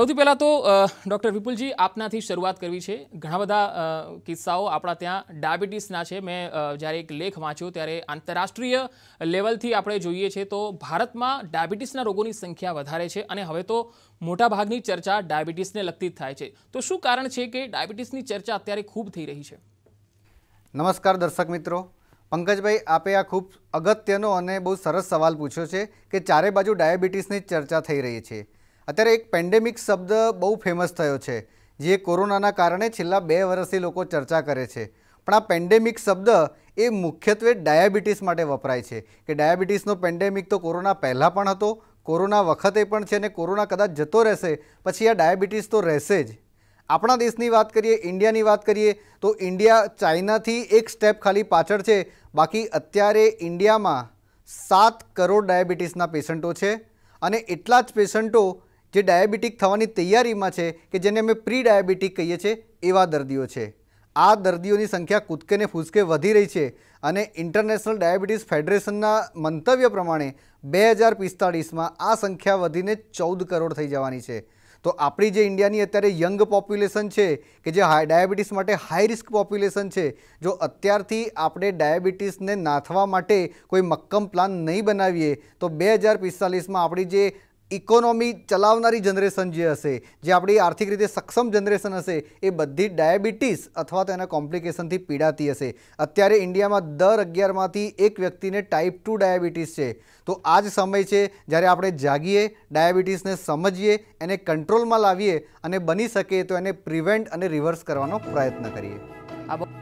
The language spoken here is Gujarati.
સૌથી પહેલાં તો ડૉક્ટર વિપુલજી આપનાથી શરૂઆત કરવી છે ઘણા બધા કિસ્સાઓ આપણા ત્યાં ડાયાબિટીસના છે મેં જ્યારે એક લેખ વાંચ્યો ત્યારે આંતરરાષ્ટ્રીય લેવલથી આપણે જોઈએ છે તો ભારતમાં ડાયાબિટીસના રોગોની સંખ્યા વધારે છે અને હવે તો મોટાભાગની ચર્ચા ડાયાબિટીસને લગતી જ થાય છે તો શું કારણ છે કે ડાયાબિટીસની ચર્ચા અત્યારે ખૂબ થઈ રહી છે નમસ્કાર દર્શક મિત્રો પંકજભાઈ આપે આ ખૂબ અગત્યનો અને બહુ સરસ સવાલ પૂછ્યો છે કે ચારે બાજુ ડાયાબિટીસની ચર્ચા થઈ રહી છે અત્યારે એક પેન્ડેમિક શબ્દ બહુ ફેમસ થયો છે જે કોરોનાના કારણે છેલ્લા બે વર્ષથી લોકો ચર્ચા કરે છે પણ આ પેન્ડેમિક શબ્દ એ મુખ્યત્વે ડાયાબિટીસ માટે વપરાય છે કે ડાયાબિટીસનો પેન્ડેમિક તો કોરોના પહેલાં પણ હતો કોરોના વખતે પણ છે અને કોરોના કદાચ જતો રહેશે પછી આ ડાયાબિટીસ તો રહેશે જ આપણા દેશની વાત કરીએ ઇન્ડિયાની વાત કરીએ તો ઇન્ડિયા ચાઇનાથી એક સ્ટેપ ખાલી પાછળ છે બાકી અત્યારે ઇન્ડિયામાં સાત કરોડ ડાયાબિટીસના પેશન્ટો છે અને એટલા જ પેશન્ટો જે ડાયાબિટીક થવાની તૈયારીમાં છે કે જેને અમે પ્રી ડાયાબિટીક કહીએ છીએ એવા દર્દીઓ છે આ દર્દીઓની સંખ્યા કૂદકે ને ફૂસકે વધી રહી છે અને ઇન્ટરનેશનલ ડાયાબિટીસ ફેડરેશનના મંતવ્ય પ્રમાણે બે હજાર પિસ્તાળીસમાં આ સંખ્યા વધીને ચૌદ કરોડ થઈ જવાની છે તો આપણી જે ઇન્ડિયાની અત્યારે યંગ પોપ્યુલેશન છે કે જે ડાયાબિટીસ માટે હાઈ રિસ્ક પોપ્યુલેશન છે જો અત્યારથી આપણે ડાયાબિટીસને નાથવા માટે કોઈ મક્કમ પ્લાન નહીં બનાવીએ તો બે હજાર પિસ્તાલીસમાં આપણી જે ઇકોનોમી ચલાવનારી જનરેશન જે હશે જે આપણી આર્થિક રીતે સક્ષમ જનરેશન હશે એ બધી ડાયાબિટીસ અથવા તો એના કોમ્પ્લિકેશનથી પીડાતી હશે અત્યારે ઇન્ડિયામાં દર અગિયારમાંથી એક વ્યક્તિને ટાઈપ ટુ ડાયાબિટીસ છે તો આ જ સમય છે જ્યારે આપણે જાગીએ ડાયાબિટીસને સમજીએ એને કંટ્રોલમાં લાવીએ અને બની શકે તો એને પ્રિવેન્ટ અને રિવર્સ કરવાનો પ્રયત્ન કરીએ આ